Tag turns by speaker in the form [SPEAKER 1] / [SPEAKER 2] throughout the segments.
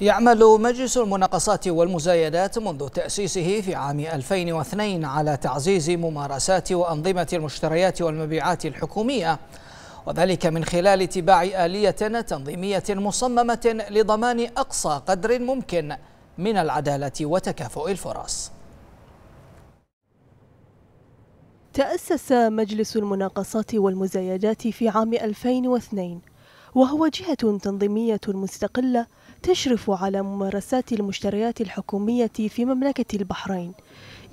[SPEAKER 1] يعمل مجلس المناقصات والمزايدات منذ تأسيسه في عام 2002 على تعزيز ممارسات وأنظمة المشتريات والمبيعات الحكومية وذلك من خلال اتباع آلية تنظيمية مصممة لضمان أقصى قدر ممكن من العدالة وتكافؤ الفرص تأسس مجلس المناقصات والمزايدات في عام 2002 وهو جهة تنظيمية مستقلة تشرف على ممارسات المشتريات الحكومية في مملكة البحرين.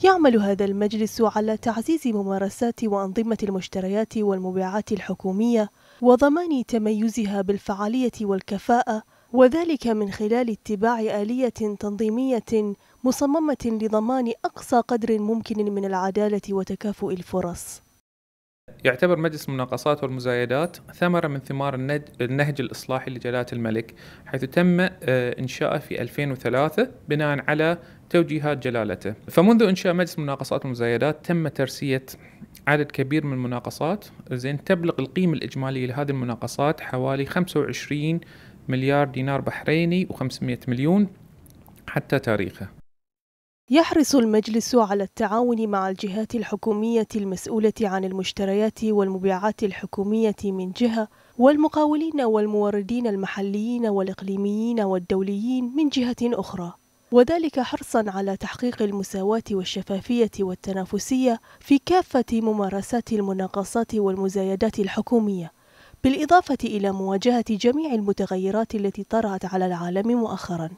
[SPEAKER 1] يعمل هذا المجلس على تعزيز ممارسات وأنظمة المشتريات والمبيعات الحكومية وضمان تميزها بالفعالية والكفاءة وذلك من خلال اتباع آلية تنظيمية مصممة لضمان أقصى قدر ممكن من العدالة وتكافؤ الفرص.
[SPEAKER 2] يعتبر مجلس المناقصات والمزايدات ثمرة من ثمار النهج الإصلاحي لجلالة الملك حيث تم آه، إنشاءه في 2003 بناء على توجيهات جلالته فمنذ إنشاء مجلس المناقصات والمزايدات تم ترسية عدد كبير من المناقصات زين تبلغ القيمة الإجمالية لهذه المناقصات حوالي 25 مليار دينار بحريني و500 مليون حتى تاريخه
[SPEAKER 1] يحرص المجلس على التعاون مع الجهات الحكومية المسؤولة عن المشتريات والمبيعات الحكومية من جهة والمقاولين والموردين المحليين والإقليميين والدوليين من جهة أخرى وذلك حرصا على تحقيق المساواة والشفافية والتنافسية في كافة ممارسات المناقصات والمزايدات الحكومية بالإضافة إلى مواجهة جميع المتغيرات التي طرأت على العالم مؤخراً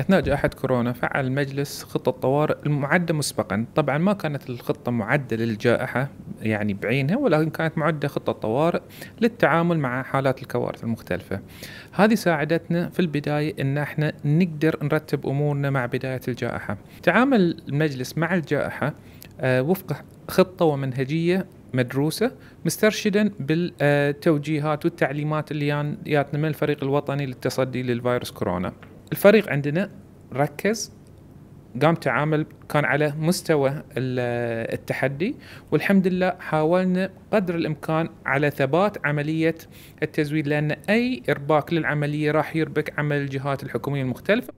[SPEAKER 2] أثناء جائحة كورونا فعل المجلس خطة طوارئ المعدة مسبقا طبعا ما كانت الخطة معدة للجائحة يعني بعينها ولكن كانت معدة خطة طوارئ للتعامل مع حالات الكوارث المختلفة هذه ساعدتنا في البداية أن احنا نقدر نرتب أمورنا مع بداية الجائحة تعامل المجلس مع الجائحة آه، وفق خطة ومنهجية مدروسة مسترشدا بالتوجيهات والتعليمات اللي جاتنا من الفريق الوطني للتصدي للفيروس كورونا الفريق عندنا ركز قام تعامل كان على مستوى التحدي والحمد لله حاولنا قدر الامكان على ثبات عمليه التزويد لان اي ارباك للعمليه راح يربك عمل الجهات الحكوميه المختلفه.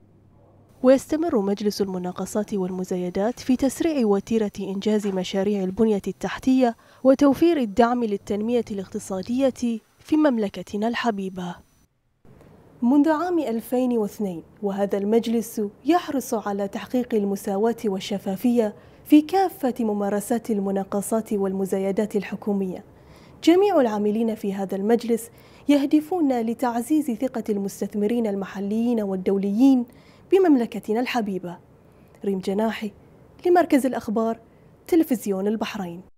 [SPEAKER 1] ويستمر مجلس المناقصات والمزايدات في تسريع وتيره انجاز مشاريع البنيه التحتيه وتوفير الدعم للتنميه الاقتصاديه في مملكتنا الحبيبه. منذ عام 2002 وهذا المجلس يحرص على تحقيق المساواة والشفافية في كافة ممارسات المناقصات والمزايدات الحكومية. جميع العاملين في هذا المجلس يهدفون لتعزيز ثقة المستثمرين المحليين والدوليين بمملكتنا الحبيبة. ريم جناحي لمركز الأخبار تلفزيون البحرين